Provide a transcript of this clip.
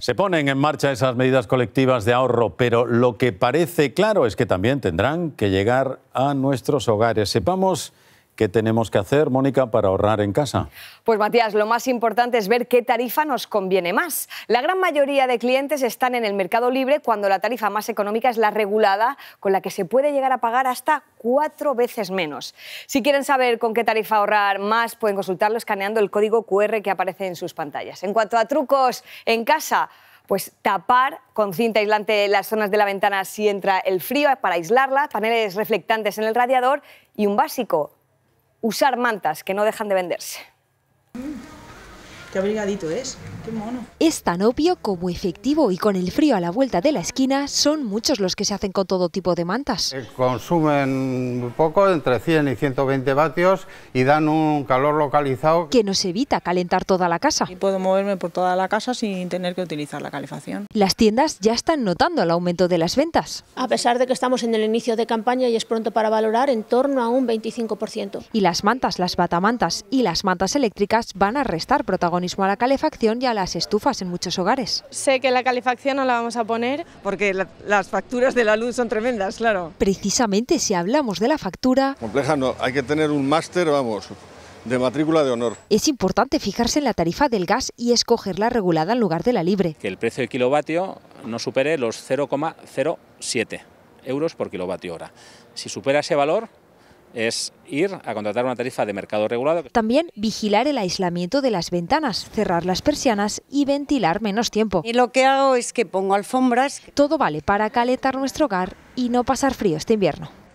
Se ponen en marcha esas medidas colectivas de ahorro, pero lo que parece claro es que también tendrán que llegar a nuestros hogares. Sepamos ¿Qué tenemos que hacer, Mónica, para ahorrar en casa? Pues Matías, lo más importante es ver qué tarifa nos conviene más. La gran mayoría de clientes están en el mercado libre cuando la tarifa más económica es la regulada, con la que se puede llegar a pagar hasta cuatro veces menos. Si quieren saber con qué tarifa ahorrar más, pueden consultarlo escaneando el código QR que aparece en sus pantallas. En cuanto a trucos en casa, pues tapar con cinta aislante las zonas de la ventana si entra el frío para aislarla, paneles reflectantes en el radiador y un básico, usar mantas que no dejan de venderse. Qué abrigadito es, qué mono. Es tan obvio como efectivo y con el frío a la vuelta de la esquina son muchos los que se hacen con todo tipo de mantas. Eh, consumen poco, entre 100 y 120 vatios y dan un calor localizado. Que nos evita calentar toda la casa. Y puedo moverme por toda la casa sin tener que utilizar la calefacción. Las tiendas ya están notando el aumento de las ventas. A pesar de que estamos en el inicio de campaña y es pronto para valorar, en torno a un 25%. Y las mantas, las batamantas y las mantas eléctricas van a restar protagonismo a la calefacción y a las estufas en muchos hogares. Sé que la calefacción no la vamos a poner. Porque las facturas de la luz son tremendas, claro. Precisamente si hablamos de la factura... Compleja no, hay que tener un máster, vamos, de matrícula de honor. Es importante fijarse en la tarifa del gas y escogerla regulada en lugar de la libre. Que el precio de kilovatio no supere los 0,07 euros por kilovatio hora. Si supera ese valor, es ir a contratar una tarifa de mercado regulado. También vigilar el aislamiento de las ventanas, cerrar las persianas y ventilar menos tiempo. Y lo que hago es que pongo alfombras. Todo vale para calentar nuestro hogar y no pasar frío este invierno.